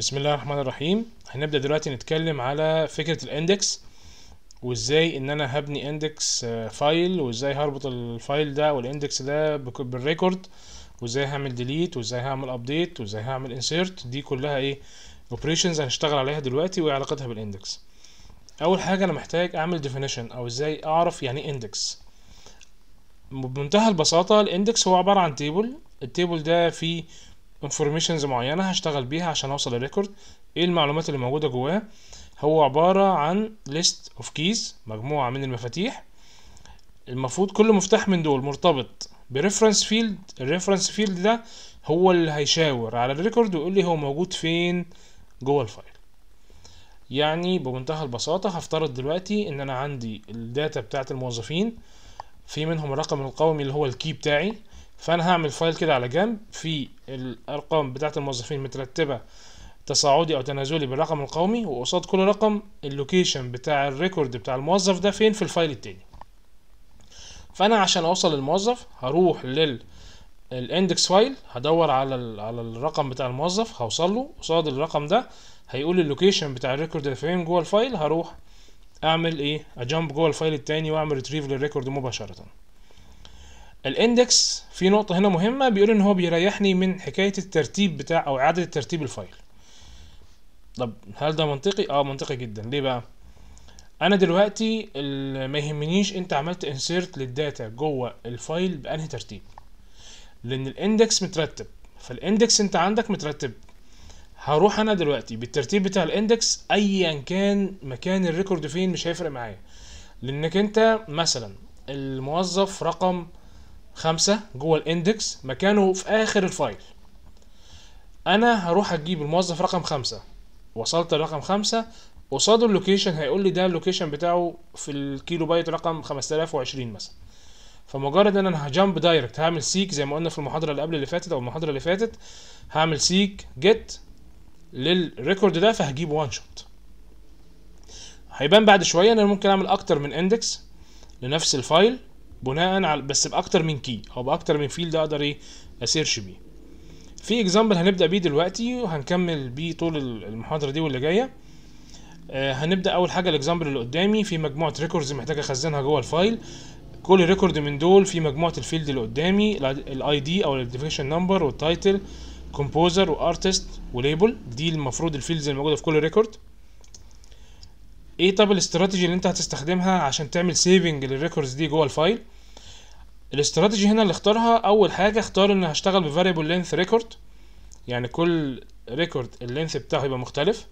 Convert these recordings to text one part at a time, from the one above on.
بسم الله الرحمن الرحيم هنبدأ دلوقتي نتكلم على فكرة الاندكس وازاي ان انا هبني اندكس فايل آه، وازاي هربط الفايل ده والاندكس ده بالريكورد وازاي هعمل ديليت وازاي هعمل ابديت وازاي هعمل انسيرت دي كلها ايه اوبريشنز هنشتغل عليها دلوقتي وايه علاقتها بالاندكس اول حاجه انا محتاج اعمل ديفينيشن او ازاي اعرف يعني ايه اندكس بمنتهى البساطه الاندكس هو عباره عن تيبل التيبل ده فيه انفورميشنز معينه هشتغل بيها عشان اوصل للريكورد ايه المعلومات اللي موجوده جواه هو عباره عن ليست اوف كيز مجموعه من المفاتيح المفروض كل مفتاح من دول مرتبط بريفرنس فيلد الريفرنس فيلد ده هو اللي هيشاور على الريكورد ويقول لي هو موجود فين جوه الفايل يعني بمنتهى البساطة هفترض دلوقتي ان انا عندي الداتا بتاعه الموظفين في منهم الرقم القومي اللي هو الكي بتاعي فانا هعمل فايل كده على جنب في الارقام بتاعه الموظفين مترتبه تصاعدي او تنازلي بالرقم القومي وقصاد كل رقم اللوكيشن بتاع الريكورد بتاع الموظف ده فين في الفايل التاني فانا عشان اوصل للموظف هروح لل الاندكس فايل هدور على ال... على الرقم بتاع الموظف هوصل له قصاد الرقم ده هيقول لي اللوكيشن بتاع الريكورد ده فين جوه الفايل هروح اعمل ايه اجامب جوه الفايل التاني واعمل ريتريف للريكورد مباشره الاندكس في نقطة هنا مهمة بيقول ان هو بيريحني من حكاية الترتيب بتاع او اعادة ترتيب الفايل طب هل ده منطقي؟ اه منطقي جدا ليه بقى؟ انا دلوقتي ما يهمنيش انت عملت انسيرت للداتا جوه الفايل بانهي ترتيب لان الاندكس مترتب فالاندكس انت عندك مترتب هروح انا دلوقتي بالترتيب بتاع الاندكس ايا كان مكان الريكورد فين مش هيفرق معايا لانك انت مثلا الموظف رقم خمسة جوه الاندكس مكانه في اخر الفايل انا هروح اجيب الموظف رقم خمسة وصلت لرقم خمسة قصاده اللوكيشن هيقول لي ده اللوكيشن بتاعه في الكيلو بايت رقم 5020 مثلا فمجرد ان انا هجامب دايركت هعمل سيك زي ما قلنا في المحاضره اللي قبل اللي فاتت او المحاضره اللي فاتت هعمل سيك جيت للريكورد ده فهجيب وان شوت هيبان بعد شويه ان انا ممكن اعمل اكتر من اندكس لنفس الفايل بناء على بس باكتر من كي او باكتر من فيلد اقدر ايه اسيرش بيه في اكزامبل هنبدا بيه دلوقتي وهنكمل بيه طول المحاضره دي واللي جايه آه هنبدا اول حاجه الاكزامبل اللي قدامي في مجموعه ريكوردز محتاج اخزنها جوه الفايل كل ريكورد من دول في مجموعه الفيلد اللي قدامي الاي دي او الايدنتيفيكيشن نمبر والتايتل كومبوزر وارتست وليبل دي المفروض الفيلدز الموجوده في كل ريكورد ايه طب الاستراتيجي اللي انت هتستخدمها عشان تعمل سيفنج للريكوردز دي جوه الفايل الاستراتيجي هنا اللي اختارها اول حاجه اختار ان هشتغل بفاريبل لينث ريكورد يعني كل ريكورد اللينث بتاعه يبقى مختلف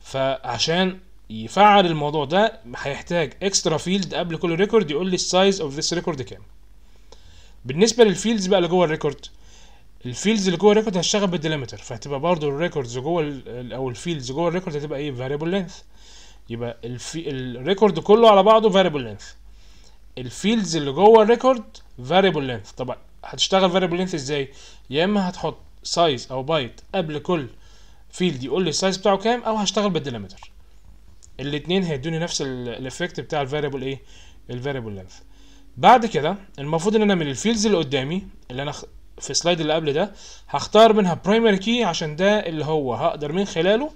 فعشان يفعل الموضوع ده هيحتاج اكسترا فيلد قبل كل ريكورد يقول لي السايز اوف ذس ريكورد كام بالنسبه للفيلدز بقى اللي جوه الريكورد الفيلدز اللي جوه الريكورد هشتغل بالديليمتر فهتبقى برضو الريكوردز جوه او الفيلدز جوه الريكورد هتبقى ايه فاريبل لينث يبقى الفي... الريكورد كله على بعضه فاريبل لينث الفيلدز اللي جوه الريكورد فاريبل لينث طب هتشتغل فاريبل لينث ازاي يا اما هتحط سايز او بايت قبل كل فيلد يقول لي السايز بتاعه كام او هشتغل بالديليمتر الاثنين هيدوني نفس الايفكت بتاع الفاريبل ايه الفاريبل لينث بعد كده المفروض ان انا من الفيلدز اللي قدامي اللي انا في السلايد اللي قبل ده هختار منها برايمري كي عشان ده اللي هو هقدر من خلاله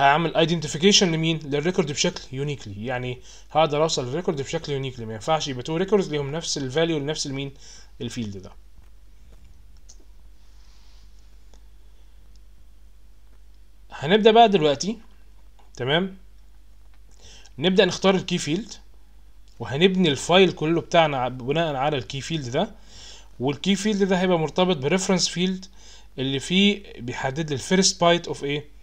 هعمل ايدنتيفيكيشن لمين للريكورد بشكل يونيكلي يعني هقدر اوصل للريكورد بشكل يونيكلي ما ينفعش يبقى تو ريكوردز ليهم نفس الفاليو لنفس المين الفيلد ده هنبدا بقى دلوقتي تمام نبدا نختار الكي فيلد وهنبني الفايل كله بتاعنا بناء على الكي فيلد ده والكي فيلد ده هيبقى مرتبط بريفرنس فيلد اللي فيه بيحدد لي الفيرست بايت اوف ايه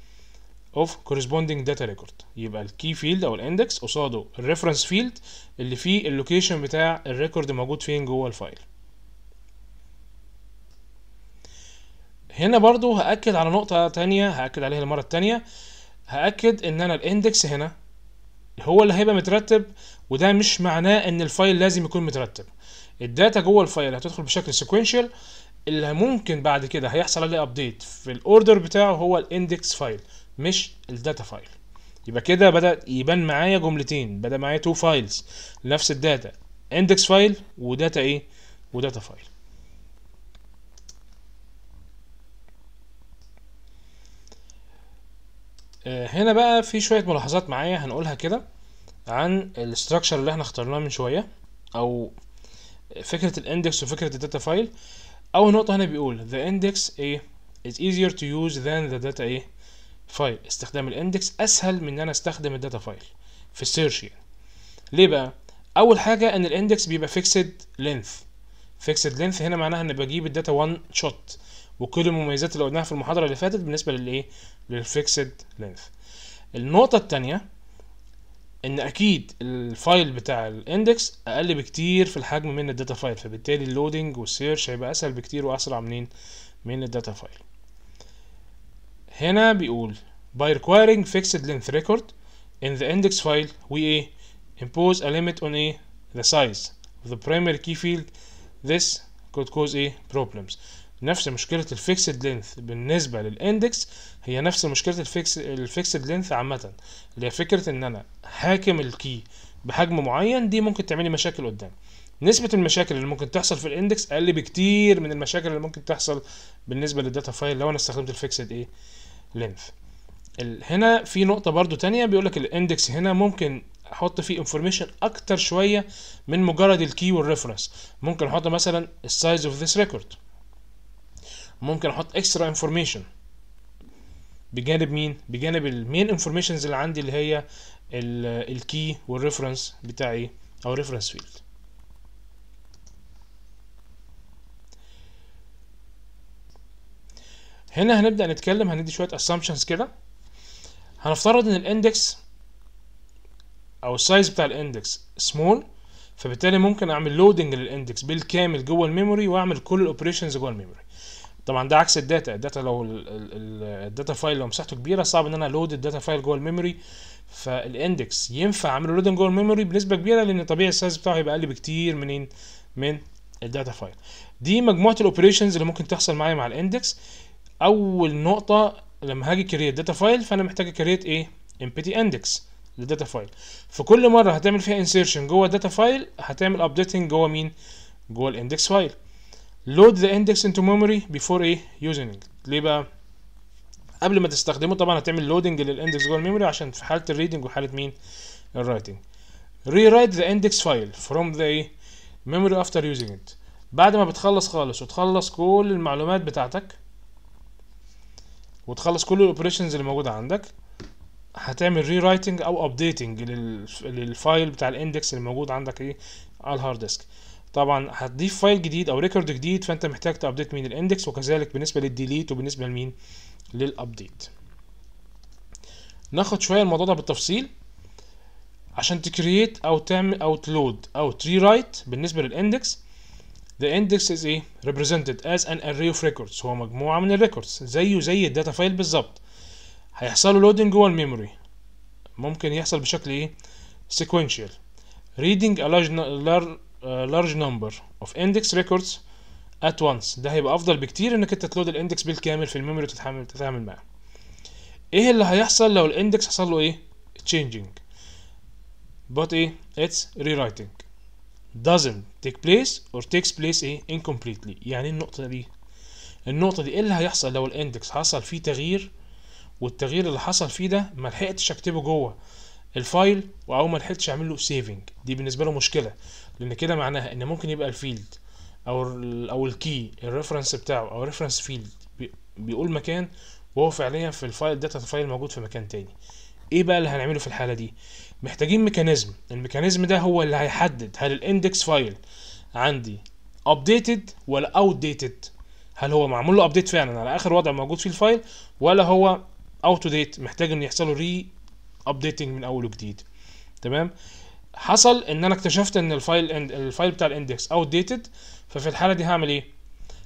اوف كورسبوندينج داتا ريكورد يبقى الكي فيلد او الاندكس قصاده الريفرنس فيلد اللي فيه اللوكيشن بتاع الريكورد موجود فين جوه الفايل هنا برضو هاكد على نقطه تانية هاكد عليها المره التانية هاكد ان انا الاندكس هنا هو اللي هيبقى مترتب وده مش معناه ان الفايل لازم يكون مترتب الداتا جوه الفايل هتدخل بشكل سيكوينشال اللي ممكن بعد كده هيحصل عليه ابديت في الاوردر بتاعه هو الاندكس فايل مش الداتا فايل يبقى كده بدا يبان معايا جملتين بدا معايا تو فايلز نفس الداتا اندكس فايل وداتا ايه وداتا فايل آه، هنا بقى في شويه ملاحظات معايا هنقولها كده عن الاستراكشر اللي احنا اخترناه من شويه او فكره الاندكس وفكره الداتا فايل اول نقطه هنا بيقول the index a إيه؟ is easier to use than the data a إيه؟ فايل استخدام الاندكس اسهل من ان انا استخدم الداتا فايل في السيرش يعني ليه بقى اول حاجه ان الاندكس بيبقى فيكسد لينث فيكسد لينث هنا معناها ان بجيب الداتا وان شوت وكل المميزات اللي قلناها في المحاضره اللي فاتت بالنسبه للايه للفيكسد لينث النقطه الثانيه ان اكيد الفايل بتاع الاندكس اقل بكتير في الحجم من الداتا فايل فبالتالي اللودنج والسيرش هيبقى اسهل بكتير واسرع منين من الداتا فايل هنا بيقول by requiring fixed length record in the index file we impose a limit on the size of the primary key field this could cause problems نفس مشكلة الفيكسد لينث بالنسبة للاندكس هي نفس مشكلة الفيكس الفيكسد لينث عامة اللي هي فكرة ان انا حاكم الكي بحجم معين دي ممكن تعملي مشاكل قدام نسبة المشاكل اللي ممكن تحصل في الاندكس اقل بكتير من المشاكل اللي ممكن تحصل بالنسبة للداتا فايل لو انا استخدمت الفيكسد ايه لينث هنا في نقطة برضو تانية بيقولك الاندكس هنا ممكن احط فيه انفورميشن اكتر شوية من مجرد الكي والريفرنس ممكن احط مثلا السايز اوف ذس ريكورد ممكن احط اكسترا انفورميشن بجانب مين بجانب المين انفورميشنز اللي عندي اللي هي الكي والريفرنس بتاعي او ريفرنس فيلد هنا هنبدأ نتكلم هندي شوية assumptions كده هنفترض ان الاندكس او السايز بتاع الاندكس سمول فبالتالي ممكن اعمل لودنج للاندكس بالكامل جوه الميموري واعمل كل الاوبريشنز جوه الميموري طبعا ده عكس الداتا الداتا لو الداتا فايل لو مساحته كبيره صعب ان انا لود الداتا فايل جوه الميموري فالاندكس ينفع اعمله لودنج جوه الميموري بنسبه كبيره لان طبيعي السايز بتاعه هيبقى اقل بكتير منين من الداتا فايل دي مجموعه الاوبريشنز اللي ممكن تحصل معايا مع الاندكس اول نقطه لما هاجي كرييت داتا فايل فانا محتاج كرييت ايه امبتي اندكس للداتا فايل فكل مره هتعمل فيها انسيرشن جوه الداتا فايل هتعمل ابديتنج جوه مين جوه الاندكس فايل load the index into memory before ايه using it ليه بقى قبل ما تستخدمه طبعا هتعمل لودنج للاندكس جوه الميموري عشان في حاله الريدنج وحاله مين الرايتنج rewrite the index file from the إيه؟ memory after using it بعد ما بتخلص خالص وتخلص كل المعلومات بتاعتك وتخلص كل الاوبريشنز اللي موجوده عندك هتعمل ري رايتنج او ابديتنج للفايل بتاع الاندكس اللي موجود عندك ايه على الهارد ديسك طبعا هتضيف فايل جديد او ريكورد جديد فانت محتاج تابديت من الاندكس وكذلك بالنسبه للديليت وبالنسبه لمين للابديت ناخد شويه الموضوع ده بالتفصيل عشان تكريت او تعمل او تلود او تري رايت بالنسبه للاندكس The index is ايه represented as an array of records هو مجموعة من الريكوردز زيه زي الداتا فايل بالظبط هيحصل له لودنج جوه الميموري ممكن يحصل بشكل ايه sequential reading a large, uh, large number of index records at once ده هيبقى افضل بكتير انك انت تلود الاندكس بالكامل في الميموري وتتعامل تتعامل معاه ايه اللي هيحصل لو الاندكس حصل له ايه changing but ايه it's rewriting doesn't take place or takes place ايه incompletely يعني النقطة دي النقطة دي ايه اللي هيحصل لو الاندكس حصل فيه تغيير والتغيير اللي حصل فيه ده ما لحقتش اكتبه جوه الفايل او ما لحقتش اعمل له سيفنج دي بالنسبة له مشكلة لان كده معناها ان ممكن يبقى الفيلد او ال او الكي الريفرنس بتاعه او الريفرنس فيلد بيقول مكان وهو فعليا في الفايل داتا فايل موجود في مكان تاني ايه بقى اللي هنعمله في الحاله دي محتاجين ميكانيزم الميكانيزم ده هو اللي هيحدد هل الاندكس فايل عندي updated ولا outdated هل هو معمول له ابديت فعلا على اخر وضع موجود فيه الفايل ولا هو اوت ديت محتاج ان يحصل له ري ابديتنج من اول وجديد تمام حصل ان انا اكتشفت ان الفايل الفايل بتاع الاندكس اوت ديتد ففي الحاله دي هعمل ايه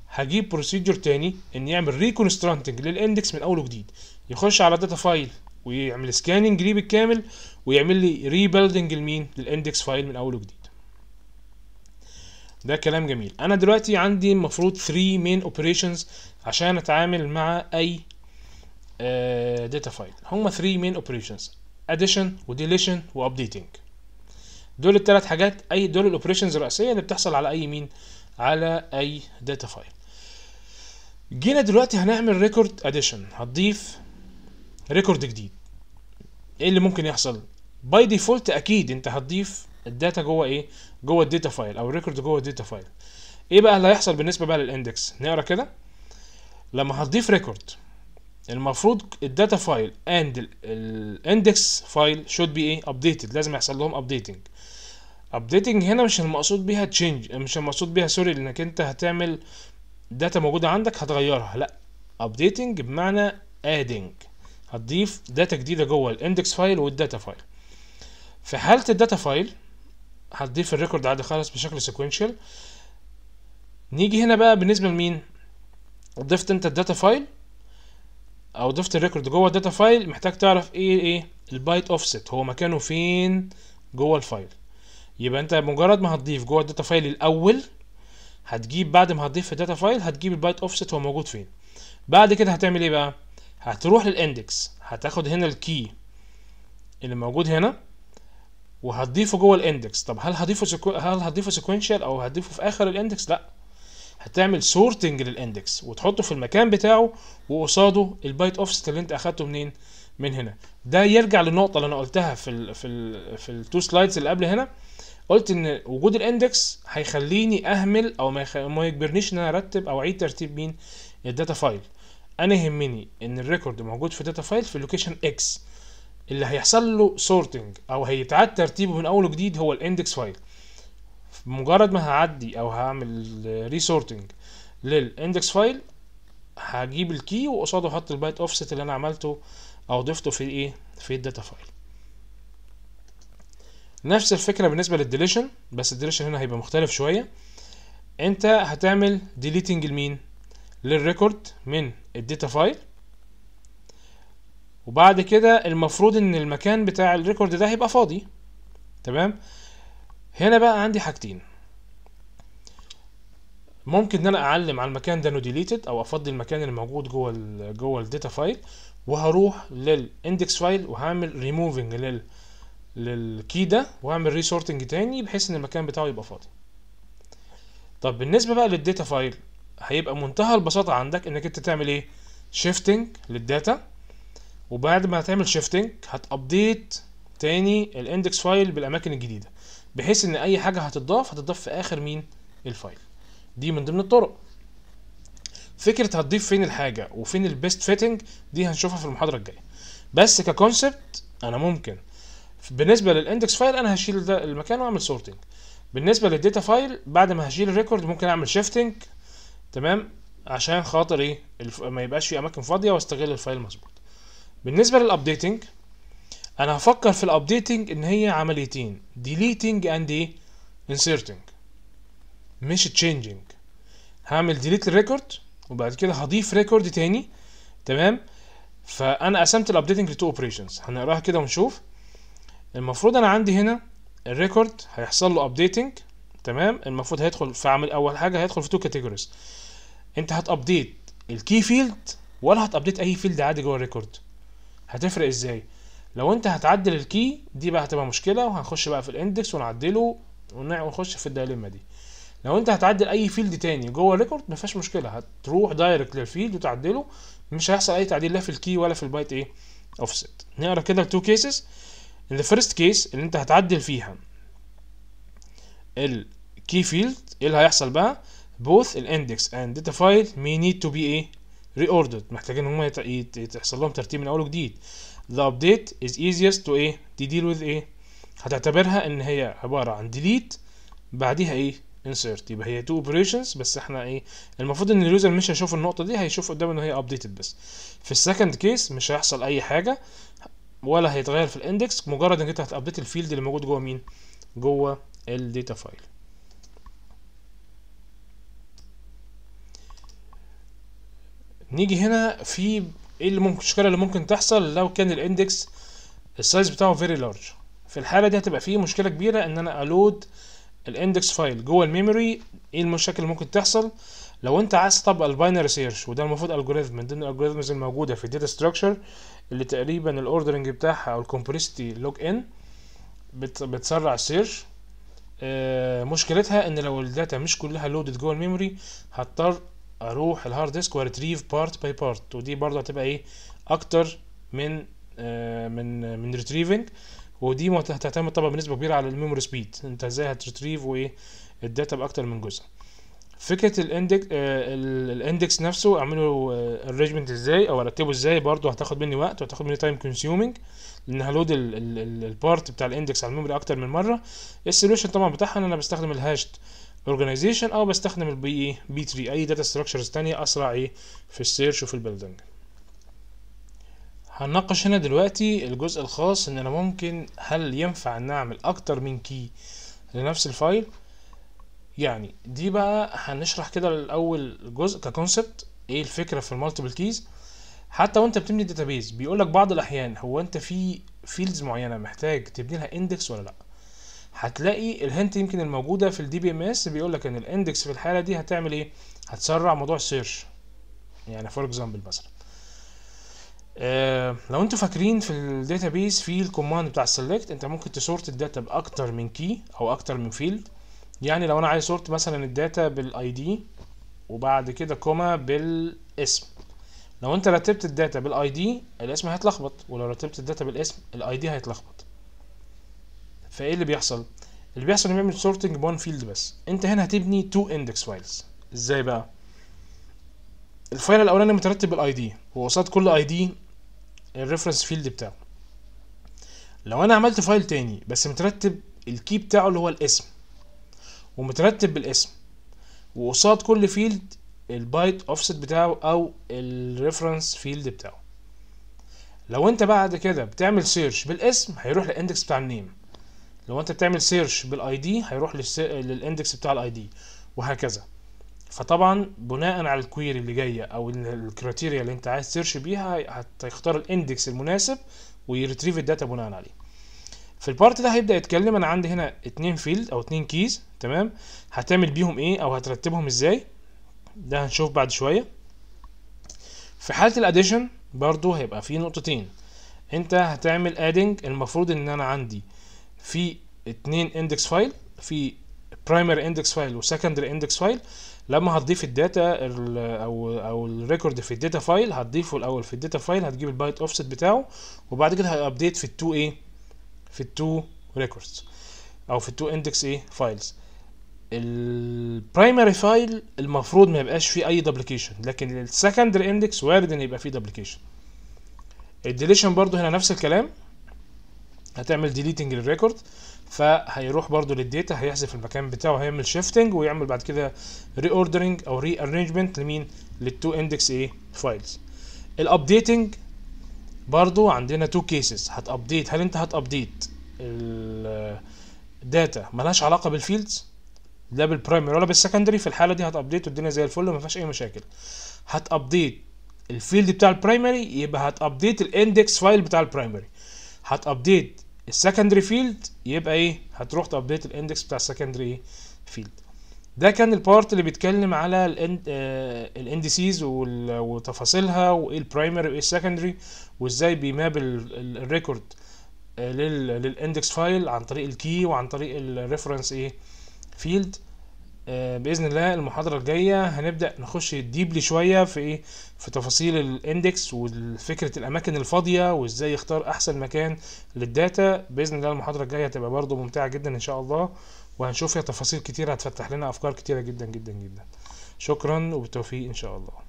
هجيب بروسيجر تاني ان يعمل ريكونسترانتنج للاندكس من اول وجديد يخش على داتا فايل ويعمل سكاننج ليه بالكامل ويعمل لي ريبيلدنج لمين للاندكس فايل من اول وجديد ده كلام جميل انا دلوقتي عندي المفروض 3 مين اوبريشنز عشان اتعامل مع اي داتا آه، فايل هما 3 مين اوبريشنز اديشن وديليشن وابديتنج دول الثلاث حاجات اي دول الاوبريشنز الرئيسيه اللي بتحصل على اي مين على اي داتا فايل جينا دلوقتي هنعمل ريكورد اديشن هتضيف ريكورد جديد ايه اللي ممكن يحصل باي ديفولت اكيد انت هتضيف الداتا جوه ايه جوه الداتا فايل او الريكورد جوه الداتا فايل ايه بقى اللي هيحصل بالنسبه بقى للاندكس نقرا كده لما هتضيف ريكورد المفروض الداتا فايل اند الاندكس فايل شود بي ايه ابديتد لازم يحصل لهم ابديتنج ابديتنج هنا مش المقصود بيها تشينج مش المقصود بيها سوري انك انت هتعمل داتا موجوده عندك هتغيرها لا ابديتنج بمعنى ادينج هتضيف داتا جديده جوه الاندكس فايل والداتا فايل في حاله الداتا فايل هتضيف الريكورد عادي خالص بشكل سيكونشال نيجي هنا بقى بالنسبه لمين ضفت انت الداتا فايل او ضفت الريكورد جوه الداتا فايل محتاج تعرف ايه ايه البايت اوفست هو مكانه فين جوه الفايل يبقى انت مجرد ما هتضيف جوه الداتا فايل الاول هتجيب بعد ما هتضيف في الداتا فايل هتجيب البايت اوفست هو موجود فين بعد كده هتعمل ايه بقى هتروح للاندكس هتاخد هنا الكي اللي موجود هنا وهتضيفه جوه الاندكس طب هل هضيفه سكو... هل هضيفه سيكوينشال او هضيفه في اخر الاندكس لا هتعمل سورتنج للاندكس وتحطه في المكان بتاعه وقصاده البايت اوفست اللي انت اخدته منين من هنا ده يرجع للنقطه اللي انا قلتها في الـ في الـ في التو سلايدز اللي قبل هنا قلت ان وجود الاندكس هيخليني اهمل او ما يجبرنيش ان انا ارتب او اعيد ترتيب مين الداتا فايل انا يهمني ان الريكورد موجود في داتا فايل في لوكيشن اكس اللي هيحصل له سورتنج او هيتعاد ترتيبه من اول وجديد هو الاندكس فايل مجرد ما هعدي او هعمل ريسورتنج للاندكس فايل هجيب الكي وقصاده احط البايت اوفست اللي انا عملته او ضفته في ايه في الداتا فايل نفس الفكره بالنسبه للديليشن بس الديليشن هنا هيبقى مختلف شويه انت هتعمل ديليتنج لمين للريكورد من الداتا فايل وبعد كده المفروض ان المكان بتاع الريكورد ده هيبقى فاضي تمام هنا بقى عندي حاجتين ممكن ان انا اعلم على المكان ده انه ديليتد او افضي المكان اللي موجود جوه الـ جوه الداتا فايل وهروح للاندكس فايل وهعمل ريموفنج لل للكي ده واعمل ريسورتنج تاني بحيث ان المكان بتاعه يبقى فاضي طب بالنسبه بقى للداتا فايل هيبقى منتهى البساطه عندك انك انت تعمل ايه شيفتنج للداتا وبعد ما تعمل شيفتنج هتابديت تاني الاندكس فايل بالاماكن الجديده بحيث ان اي حاجه هتضاف هتضاف في اخر مين الفايل دي من ضمن الطرق فكره هتضيف فين الحاجه وفين البيست فيتنج دي هنشوفها في المحاضره الجايه بس ككونسبت انا ممكن بالنسبه للاندكس فايل انا هشيل ده المكان واعمل سورتنج بالنسبه للداتا فايل بعد ما هشيل الريكورد ممكن اعمل شيفتنج تمام عشان خاطر ايه الف... ما يبقاش في اماكن فاضيه واستغل الفايل مظبوط بالنسبه للابديتنج انا هفكر في الابديتنج ان هي عمليتين ديليتنج اند ايه انسيرتنج مش تشينجنج هعمل ديليت الريكورد وبعد كده هضيف ريكورد تاني تمام فانا قسمت الابديتنج لتو اوبريشنز هنقراها كده ونشوف المفروض انا عندي هنا الريكورد هيحصل له ابديتنج تمام المفروض هيدخل في عمل اول حاجه هيدخل في تو كاتيجوريز انت هتابديت الكي فيلد ولا هتابديت اي فيلد عادي جوه الريكورد هتفرق ازاي لو انت هتعدل الكي دي بقى هتبقى مشكله وهنخش بقى في الاندكس ونعدله ونخش في الدايلما دي لو انت هتعدل اي فيلد تاني جوه الريكورد ما فيهاش مشكله هتروح دايركت للفيلد وتعدله مش هيحصل اي تعديل لا في الكي ولا في البايت ايه اوفست نقرا كده التو كيسز ان ذا فيرست كيس اللي انت هتعدل فيها الكي فيلد ايه اللي هيحصل بقى both index and data file may need to be eh, reordered محتاجين ان هم يتحصل لهم ترتيب من اول وجديد the update is easiest to a eh, to deal with a. Eh. هتعتبرها ان هي عباره عن delete بعديها ايه insert يبقى هي two operations بس احنا ايه المفروض ان اليوزر مش هيشوف النقطه دي هيشوف قدامه ان هي updated بس في second case مش هيحصل اي حاجه ولا هيتغير في الاندكس مجرد انك انت هتابديت الفيلد اللي موجود جوه مين جوه الداتا فايل نيجي هنا في ايه اللي ممكن المشكله اللي ممكن تحصل لو كان الاندكس السايز بتاعه فيري لارج في الحاله دي هتبقى فيه مشكله كبيره ان انا الود الاندكس فايل جوه الميموري ايه المشاكل اللي ممكن تحصل لو انت عايز تطبق الباينري سيرش وده المفروض الجوريزم من ضمن الالجوريزمز الموجوده في الداتا ستراكشر اللي تقريبا الاوردرنج بتاعها او الكومبريستي لوج ان بتسرع السيرش آه، مشكلتها ان لو الداتا مش كلها لودد جوه الميموري هضطر اروح الهارد ديسك واريتريف بارت باي بارت ودي برضه هتبقى ايه اكتر من آه من من ريتريفنج ودي هتعتمد طبعا بنسبه كبيره على الميموري سبيد انت ازاي هتريتريف وايه الداتا باكتر من جزء فكره الاندكس آه الاندكس نفسه اعمله ارينجمنت آه ازاي او ارتبه ازاي برضه هتاخد مني وقت وهتاخد مني تايم كونسيومنج لان هلود البارت بتاع الاندكس على الميموري اكتر من مره السوليوشن طبعا بتاعها ان انا بستخدم الهاشت organization او بستخدم البي اي بي 3 اي داتا ستراكشرز تانية اسرع ايه في السيرش وفي البيلدنج هنناقش هنا دلوقتي الجزء الخاص ان انا ممكن هل ينفع ان اعمل اكتر من كي لنفس الفايل يعني دي بقى هنشرح كده الاول جزء ككونسبت ايه الفكره في المالتيبل كيز حتى وانت بتبني الداتابيز بيقول لك بعض الاحيان هو انت في فيلدز معينه محتاج تبني لها اندكس ولا لا هتلاقي الهنت يمكن الموجوده في الدي بي ام اس بيقول لك ان الاندكس في الحاله دي هتعمل ايه هتسرع موضوع السيرش يعني فور اكزامبل مثلا آه لو انتوا فاكرين في الداتابيس في الكوماند بتاع السلكت انت ممكن تسورت الداتا باكتر من كي او اكتر من فيلد يعني لو انا عايز سورت مثلا الداتا بالاي دي وبعد كده كوما بالاسم لو انت رتبت الداتا بالاي دي الاسم هيتلخبط ولو رتبت الداتا بالاسم الاي دي هيتلخبط فايه اللي بيحصل اللي بيحصل انه بيعمل سورتنج بون فيلد بس انت هنا هتبني تو اندكس فايلز ازاي بقى الفايل الاولاني مترتب بالاي دي وقصاد كل اي دي الريفرنس فيلد بتاعه لو انا عملت فايل تاني بس مترتب الكي بتاعه اللي هو الاسم ومترتب بالاسم وقصاد كل فيلد البايت اوفست بتاعه او الريفرنس فيلد بتاعه لو انت بعد كده بتعمل سيرش بالاسم هيروح للاندكس بتاع النيم لو انت بتعمل سيرش بالاي دي هيروح للاندكس بتاع الاي دي وهكذا فطبعا بناء على الكويري اللي جايه او الكريتيريا اللي انت عايز سيرش بيها هتختار الاندكس المناسب ويريتريف الداتا بناء عليه في البارت ده هيبدا يتكلم انا عندي هنا اتنين فيلد او اتنين كيز تمام هتعمل بيهم ايه او هترتبهم ازاي ده هنشوف بعد شويه في حاله الاديشن برضو هيبقى في نقطتين انت هتعمل ادنج المفروض ان انا عندي في اتنين اندكس فايل في برايمري اندكس فايل وسكندري اندكس فايل لما هتضيف الداتا او او الريكورد في الداتا فايل هتضيفه الاول في الداتا فايل هتجيب البايت اوفست بتاعه وبعد كده هيابديت في التو ايه في التو ريكوردز او في التو اندكس ايه فايلز البرايمري فايل المفروض ما يبقاش فيه اي دبليكيشن لكن السكندري اندكس وارد ان يبقى فيه دبليكيشن الديليشن برضو هنا نفس الكلام هتعمل ديليتنج للريكورد فهيروح برضو للديتا هيحذف المكان بتاعه هيعمل شيفتنج ويعمل بعد كده ري اوردرنج او ري ارينجمنت لمين للتو اندكس ايه فايلز الابديتنج برضو عندنا تو كيسز هتابديت هل انت هتابديت الداتا ملهاش علاقه بالفيلدز لا بالبرايمري ولا بالسكندري في الحاله دي هتابديت والدنيا زي الفل ما فيهاش اي مشاكل هتابديت الفيلد بتاع البرايمري يبقى هتابديت الاندكس فايل بتاع البرايمري هتابديت السكندري فيلد يبقى ايه هتروح تابديت الاندكس بتاع السكندري فيلد ده كان البارت اللي بيتكلم على الاندسيز آه، وتفاصيلها وايه البرايمري وايه السكندري وازاي بيماب الريكورد آه، للاندكس فايل عن طريق الكي وعن طريق الريفرنس ايه فيلد آه، باذن الله المحاضره الجايه هنبدا نخش ديبلي شويه في ايه في تفاصيل الاندكس وفكره الاماكن الفاضيه وازاي يختار احسن مكان للداتا باذن الله المحاضره الجايه هتبقى برضو ممتعه جدا ان شاء الله وهنشوف فيها تفاصيل كتير هتفتح لنا افكار كتيره جدا جدا جدا شكرا وبالتوفيق ان شاء الله